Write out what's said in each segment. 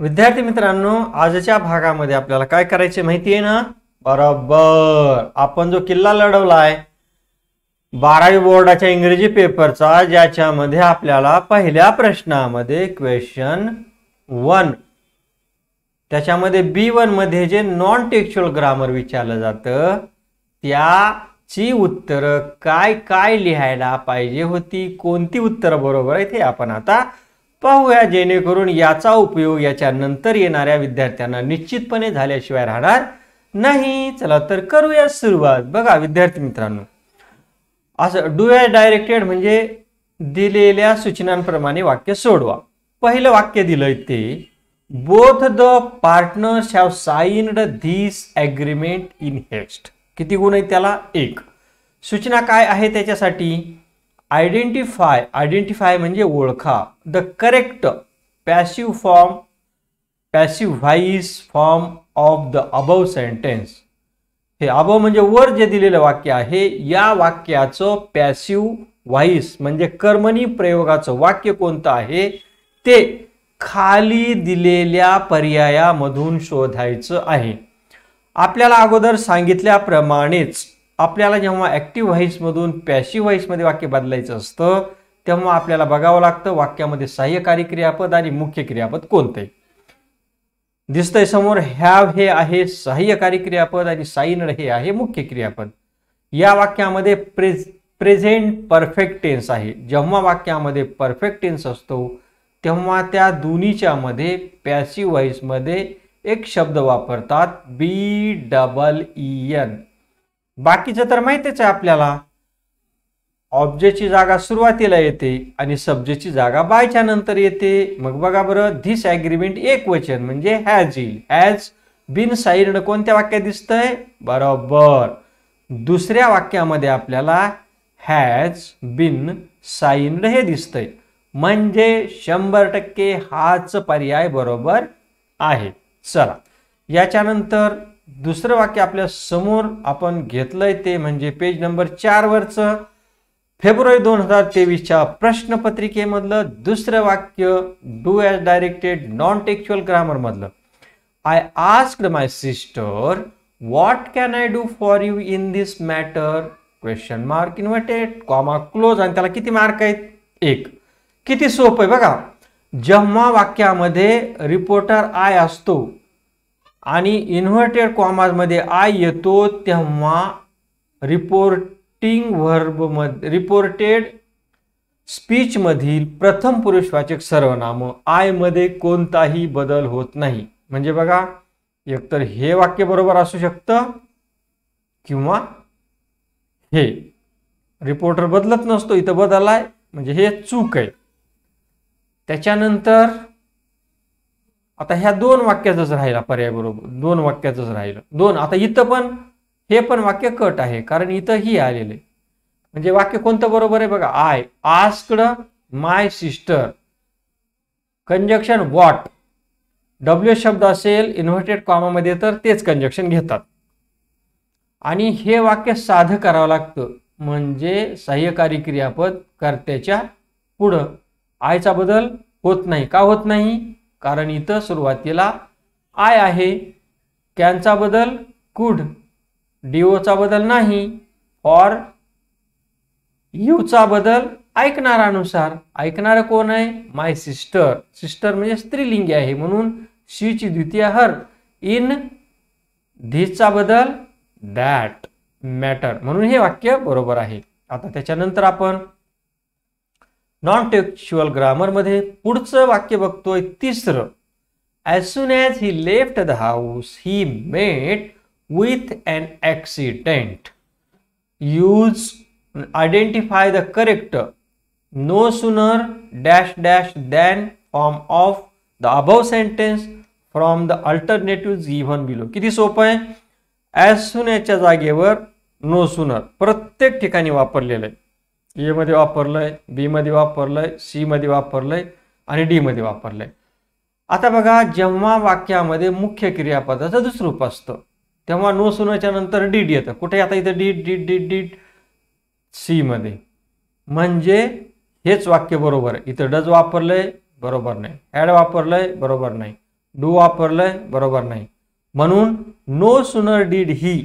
विद्यार्थी मित्रांनो आजच्या भागामध्ये आपल्याला काय करायचे माहिती आहे ना बरोबर आपण जो किल्ला लढवलाय बारावी बोर्डाच्या इंग्रजी पेपरचा ज्याच्यामध्ये आपल्याला पहिल्या प्रश्नामध्ये क्वेश्चन वन त्याच्यामध्ये बी वन मध्ये जे नॉन टेक्च्युअल ग्रामर विचारलं जातं त्याची उत्तरं काय काय लिहायला पाहिजे होती कोणती उत्तरं बरोबर आहे ते आपण आता पाहूया जेणेकरून याचा उपयोग याच्या नंतर येणाऱ्या विद्यार्थ्यांना निश्चितपणे झाल्याशिवाय राहणार नाही चला तर करूया सुरुवात बघा विद्यार्थी मित्रांनो असं ॲ डायरेक्टेड म्हणजे दिलेल्या सूचनांप्रमाणे वाक्य सोडवा पहिलं वाक्य दिलंय ते both the partners have signed this agreement in haste किती गुण आहे त्याला एक सूचना काय आहे त्याच्यासाठी आयडेंटिफाय आयडेंटिफाय म्हणजे ओळखा the correct passive form passive voice form of the above sentence हे अबव म्हणजे वर जे दिलेलं वाक्य आहे या वाक्याचं पॅसिव व्हाईस म्हणजे कर्मणी प्रयोगाचं वाक्य कोणतं आहे ते खाली दिलेल्या पर्यायामधून शोधायचं आहे आपल्याला अगोदर सांगितल्याप्रमाणेच आपल्याला जेव्हा ॲक्टिव्ह व्हॉईसमधून पॅशिव्ह व्हॉईसमध्ये वाक्य बदलायचं असतं तेव्हा आपल्याला बघावं लागतं वाक्यामध्ये सहाय्यकारी क्रियापद आणि मुख्य क्रियापद कोणते दिसतंय समोर हॅव हे आहे सहाय्यकारी क्रियापद आणि साईनड हे आहे मुख्य क्रियापद या वाक्यामध्ये प्रेज प्रेझेंट परफेक्ट टेन्स आहे जेव्हा वाक्यामध्ये परफेक्ट टेन्स असतो तेव्हा त्या दोन्हीच्यामध्ये पॅसिव्ह एक शब्द वापरतात बी डबल ई एन बाकीचं तर माहितीच आहे आपल्याला ऑब्जेक्टची जागा सुरुवातीला येते आणि सब्जेक्टची जागा बायच्या नंतर येते मग बघा बरं धिस ॲग्रीमेंट एक वचन म्हणजे हॅज येईल हॅज बिन साईर्ण कोणत्या वाक्यात दिसतंय बरोबर दुसऱ्या वाक्यामध्ये आपल्याला हॅज बिन साइन हे दिसतंय म्हणजे शंभर टक्के हाच पर्याय बरोबर आहे चला याच्यानंतर दुसरं वाक्य आपल्या समोर आपण घेतलंय ते म्हणजे पेज नंबर चारवरचं फेब्रुवारी दोन हजार तेवीसच्या प्रश्नपत्रिकेमधलं दुसरं वाक्य do as directed non textual मधलं I asked my sister what can I do for you in this matter question mark inverted comma close आणि त्याला किती मार्क आहेत एक किती सोपं आहे बघा जेव्हा वाक्यामध्ये रिपोर्टर आय असतो आणि इन्व्हर्टेड कॉमाजमध्ये आय येतो तेव्हा रिपोर्टिंग व्हर्बमध्ये रिपोर्टेड स्पीचमधील प्रथम पुरुषवाचक सर्वनाम आयमध्ये कोणताही बदल होत नाही म्हणजे बघा एकतर हे वाक्य बरोबर असू शकतं किंवा हे रिपोर्टर बदलत नसतो इथं बदल आहे म्हणजे हे चूक आहे त्याच्यानंतर आता ह्या दोन वाक्याचंच राहिला पर्याय बरोबर दोन वाक्याचंच राहिलं दोन आता इथं पण हे पण वाक्य कट आहे कारण इथं ही आलेले म्हणजे वाक्य कोणतं बरोबर आहे बघा I asked my sister conjunction what W शब्द असेल इन्व्हर्टेड कॉमामध्ये तर तेच कंजक्शन घेतात आणि हे वाक्य साध करावं लागतं म्हणजे सहाय्यकारी क्रियापद कर्त्याच्या पुढं आयचा बदल होत नाही का होत नाही कारण इथं सुरुवातीला आय आहे कॅनचा बदल कुड डीओचा बदल नाही और यूचा बदल ऐकणारानुसार ऐकणारं कोण आहे माय सिस्टर सिस्टर म्हणजे स्त्रीलिंगी आहे म्हणून शीची द्वितीय हर इन धीचा बदल दॅट मॅटर म्हणून हे वाक्य बरोबर आहे आता त्याच्यानंतर आपण नॉन टेक्च्युअल ग्रामरमध्ये पुढचं वाक्य बघतोय तिसरं as soon as he left the house he met with an accident use identify the correct no sooner dash dash than form of the above sentence from the alternative given below किती सोपं आहे as soon याच्या जागेवर no sooner प्रत्येक ठिकाणी वापरलेलं आहे एमध्ये वापरलं आहे बीमध्ये वापरलं आहे सीमध्ये मध्ये आहे आणि डी मध्ये वापरलंय आता बघा जेव्हा वाक्यामध्ये मुख्य क्रियापदाचं दुसरं रूप असतं तेव्हा नो सुनाच्या नंतर डीड येतं कुठे आता इथं डीड डीड डीड डीड सीमध्ये म्हणजे हेच वाक्य बरोबर आहे इथं डज वापरलंय बरोबर नाही ॲड वापरलंय बरोबर नाही डू वापरलंय बरोबर नाही म्हणून no sooner did he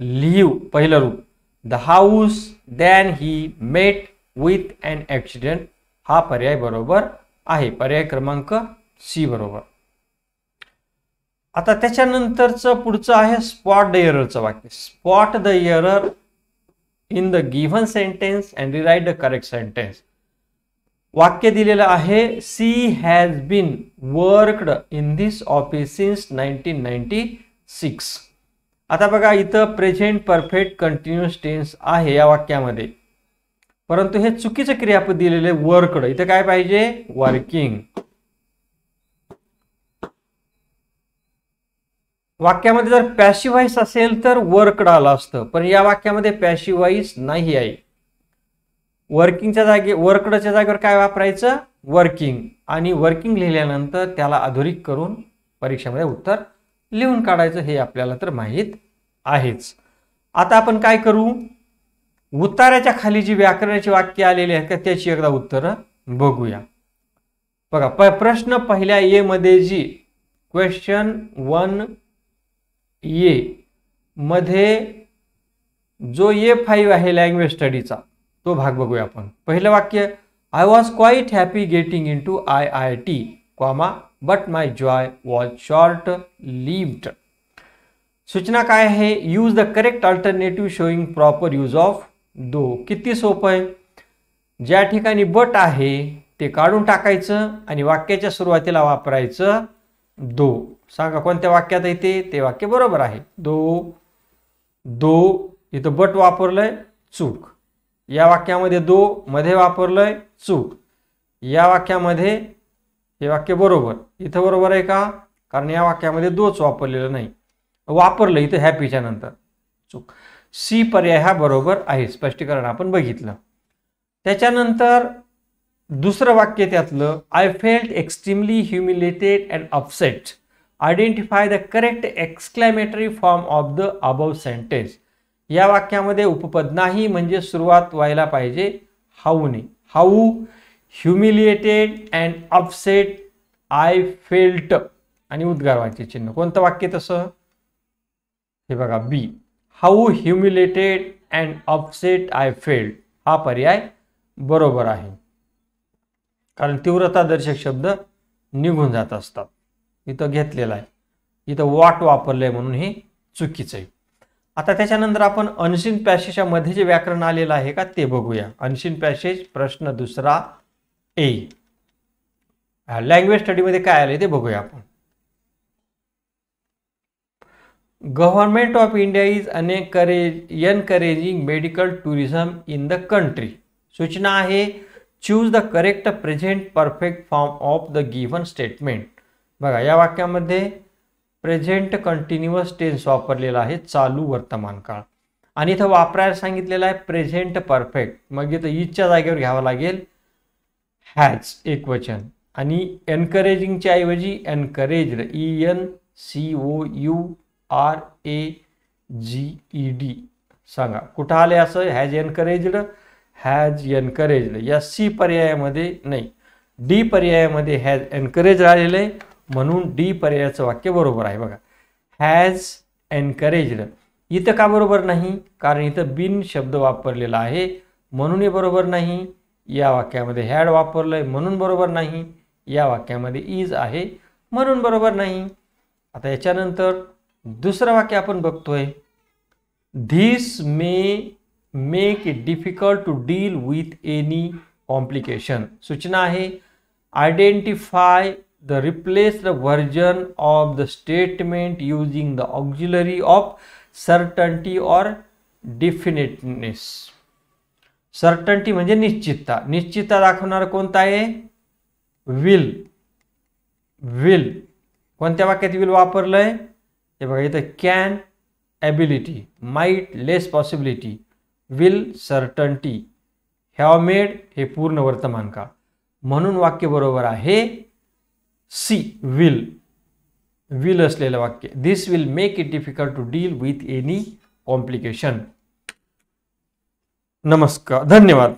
leave पहिलं रूप the house than he met with and accident हा पर्याय बरोबर आहे पर्याय क्रमांक सी बरोबर आता त्याच्यानंतरचं पुढचं आहे स्पॉट द एररचं वाक्य spot the error in the given sentence and rewrite the correct sentence वाक्य दिलेलं आहे she has been worked in this office since nineteen ninety six आता बघा इथं प्रेझेंट परफेक्ट कंटिन्युअस टेन्स आहे या वाक्यामध्ये परंतु हे चुकीचं क्रियापद दिलेले वर्कड इथं काय पाहिजे वर्किंग वाक्यामध्ये जर पॅशिवाईस असेल तर वर्कड आलं असतं पण या वाक्यामध्ये पॅशिवाईस नाही आहे वर्किंगच्या जागे वर्कडच्या जागेवर काय वापरायचं वर्किंग आणि वर्किंग लिहिल्यानंतर त्याला अधोरिक करून परीक्षेमध्ये उत्तर लिहून काढायचं हे आपल्याला तर माहीत आहेच आता आपण काय करू उत्तराच्या खाली जी व्याकरणाची वाक्य आलेली आहेत का त्याची एकदा उत्तरं बघूया बघा प प्रश्न पहिल्या ए मध्ये जी क्वेश्चन वन ए मध्ये जो ए फाईव्ह आहे लँग्वेज स्टडीचा तो भाग बघूया आपण पहिलं वाक्य I was quite happy getting in to I I T comma but my joy was short lived सूचना काय आहे use the correct alternative showing proper use of though किती सोपं आहे ज्या ठिकाणी बट आहे ते काढून टाकायचं आणि वाक्याच्या सुरुवातीला वापरायचं दो सांगा कोणत्या वाक्यात येते ते वाक्य बरोबर आहे दो दो इथं बट वापरलंय चूक या वाक्यामध्ये दो मध्ये वापरलंय चूक या वाक्यामध्ये हे वाक्य बरोबर इथं बरोबर आहे का कारण या वाक्यामध्ये दोच वापरलेलं नाही वापरलं इथं हॅपीच्या नंतर चूक सी पर्याय हा बरोबर आहे स्पष्टीकरण आपण बघितलं त्याच्यानंतर दुसरं वाक्य त्यातलं I felt extremely humiliated and upset identify the correct exclamatory form of the above sentence या वाक्यामध्ये उपपद नाही म्हणजे सुरुवात व्हायला पाहिजे हाऊने how humiliated and upset I felt आणि उद्गारवाचे चिन्ह कोणतं वाक्य तसं हे बघा B how humiliated and upset I felt हा पर्याय बरोबर आहे कारण तीव्रतादर्शक शब्द निघून जात असतात इथं घेतलेला आहे इथं वाट वापरलं आहे म्हणून हे चुकीचं आहे आता त्याच्यानंतर आपण अनशिन पॅसेजच्या मध्ये जे व्याकरण आलेलं आहे का ते बघूया अनशिन पॅसेज प्रश्न दुसरा ए लँग्वेज स्टडीमध्ये काय आलं ते बघूया आपण government of India is encourage encouraging medical tourism in the country सूचना आहे choose the correct present perfect form of the given statement बघा या वाक्यामध्ये प्रेझेंट कंटिन्युअस टेन्स वापरलेला आहे चालू वर्तमान काळ आणि इथं वापरायला सांगितलेलं आहे प्रेझेंट परफेक्ट मग इथं ईदच्या जागेवर घ्यावं लागेल हॅज एक वचन आणि एनकरेजिंगच्या ऐवजी encouraged E N C O U R A G E D सांगा कुठं आले असं हॅज एनकरेज्ड हॅज एनकरेज्ड या सी पर्यायामध्ये नाही डी पर्यायामध्ये हॅज एनकरेज आलेलं आहे म्हणून डी पर्यायाचं वाक्य बरोबर आहे बघा हॅज एनकरेज्ड इथं का बरोबर नाही कारण इथं बिन शब्द वापरलेला आहे म्हणून हे बरोबर नाही या वाक्यामध्ये हॅड वापरलं आहे म्हणून बरोबर नाही या वाक्यामध्ये इज आहे म्हणून बरोबर नाही आता याच्यानंतर दुसरं वाक्य आपण बघतोय this may make it difficult to deal with any complication सूचना आहे identify the replace the version of the statement using the auxiliary of certainty or definiteness certainty म्हणजे निश्चितता निश्चितता दाखवणार कोणता आहे विल विल कोणत्या वाक्यात विल वापरलंय हे बघा इथं can ability might less possibility will certainty have made हे पूर्ण वर्तमान काळ म्हणून वाक्य बरोबर आहे सी विल विल असलेलं वाक्य this will make it difficult to deal with any complication नमस्कार धन्यवाद